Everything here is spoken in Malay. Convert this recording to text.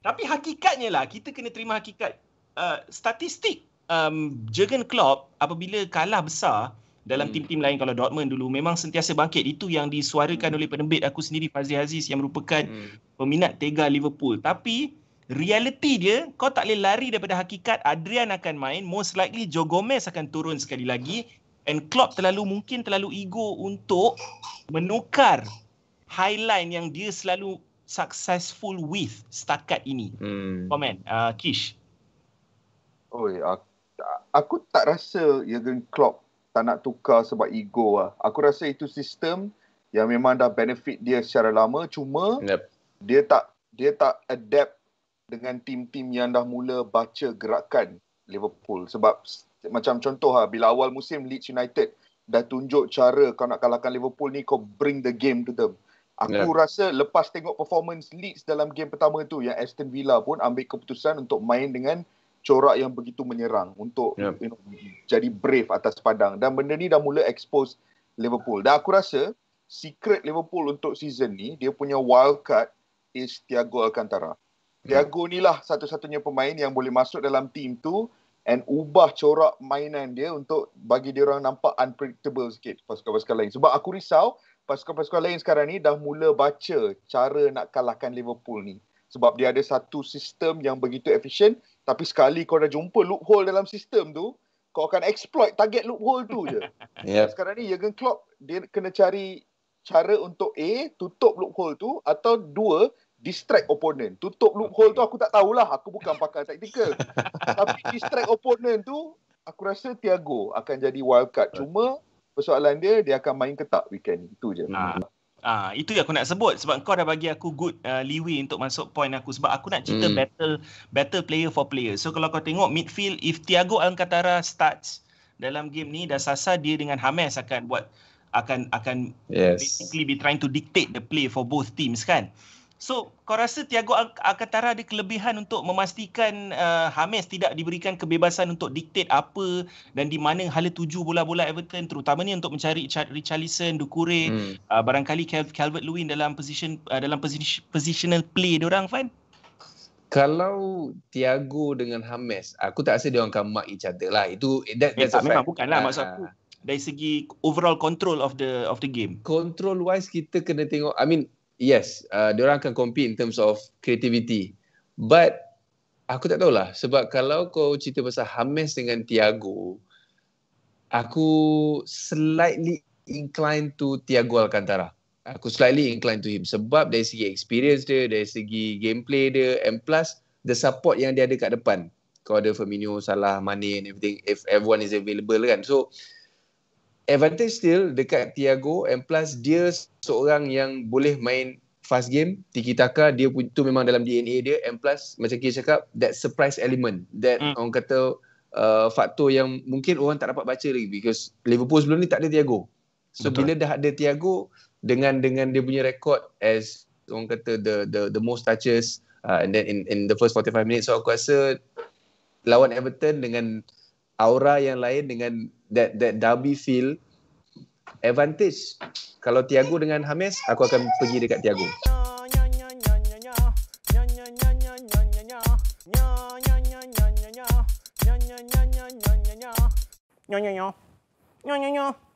Tapi hakikatnya lah kita kena terima hakikat uh, statistik um, Jurgen Klopp apabila kalah besar dalam hmm. tim-tim lain kalau Dortmund dulu memang sentiasa bangkit itu yang disuarakan hmm. oleh penembit aku sendiri Fazil Aziz yang merupakan hmm. peminat tega Liverpool tapi reality dia kau tak boleh lari daripada hakikat Adrian akan main most likely Joe Gomez akan turun sekali lagi and Klopp terlalu mungkin terlalu ego untuk menukar highline yang dia selalu successful with setakat ini. Hmm. Comment, uh, Kish. Oi, aku, aku tak rasa Jurgen Klopp tak nak tukar sebab ego lah. Aku rasa itu sistem yang memang dah benefit dia secara lama cuma yep. dia tak dia tak adapt dengan tim-tim yang dah mula baca gerakan Liverpool sebab macam contoh lah, bila awal musim Leeds United dah tunjuk cara kau nak kalahkan Liverpool ni kau bring the game to them. Aku yeah. rasa lepas tengok performance Leeds dalam game pertama tu yang Aston Villa pun ambil keputusan untuk main dengan corak yang begitu menyerang untuk yeah. you know, jadi brave atas padang dan benda ni dah mula expose Liverpool. Dan aku rasa secret Liverpool untuk season ni dia punya wild card is Thiago Alcantara. Yeah. Hmm. Thiago ni lah satu-satunya pemain yang boleh masuk dalam team tu and ubah corak mainan dia untuk bagi dia orang nampak unpredictable sikit pasukan-pasukan lain. Sebab aku risau pasukan-pasukan lain sekarang ni dah mula baca cara nak kalahkan Liverpool ni. Sebab dia ada satu sistem yang begitu efisien tapi sekali kau dah jumpa loophole dalam sistem tu, kau akan exploit target loophole tu je. Yeah. Sekarang ni Jurgen Klopp dia kena cari cara untuk A, tutup loophole tu atau dua, distract opponent. Tutup loophole okay. tu aku tak tahulah. Aku bukan pakar taktikal. Tapi distract opponent tu, aku rasa Tiago akan jadi wildcard. Cuma persoalan dia, dia akan main ketak weekend Itu je. Nah. Ah, itu yang aku nak sebut sebab kau dah bagi aku good uh, leeway untuk masuk point aku sebab aku nak cerita hmm. battle battle player for player. So kalau kau tengok midfield if Thiago Alcantara starts dalam game ni dan Sasa dia dengan Hames akan buat akan akan yes. basically be trying to dictate the play for both teams kan. So, kau rasa Tiago Alcantara ada kelebihan untuk memastikan uh, James tidak diberikan kebebasan untuk dictate apa dan di mana hala tuju bola-bola Everton terutamanya untuk mencari Richarlison, Dukure, hmm. uh, barangkali Cal- Calvert-Lewin dalam position uh, dalam position, positional play dia orang fan? Kalau Tiago dengan James, aku tak rasa dia orang akan mark each other lah. Itu eh, that, eh, that's eh, tak, a memang bukanlah uh, ah, maksud ah. aku. Dari segi overall control of the of the game. Control wise kita kena tengok. I mean yes, uh, dia orang akan compete in terms of creativity. But aku tak tahulah sebab kalau kau cerita pasal Hames dengan Tiago, aku slightly inclined to Tiago Alcantara. Aku slightly inclined to him sebab dari segi experience dia, dari segi gameplay dia and plus the support yang dia ada kat depan. Kau ada Firmino, Salah, Mane and everything if everyone is available kan. So advantage still dekat Thiago and plus dia seorang yang boleh main fast game tiki taka dia pun tu memang dalam DNA dia and plus macam kita cakap that surprise element that hmm. orang kata uh, faktor yang mungkin orang tak dapat baca lagi because Liverpool sebelum ni tak ada Thiago so Betul. bila dah ada Thiago dengan dengan dia punya record as orang kata the the the most touches uh, and then in in the first 45 minutes so aku rasa lawan Everton dengan aura yang lain dengan that that derby feel advantage kalau Tiago dengan Hames aku akan pergi dekat Tiago nya nya nya nya nya nya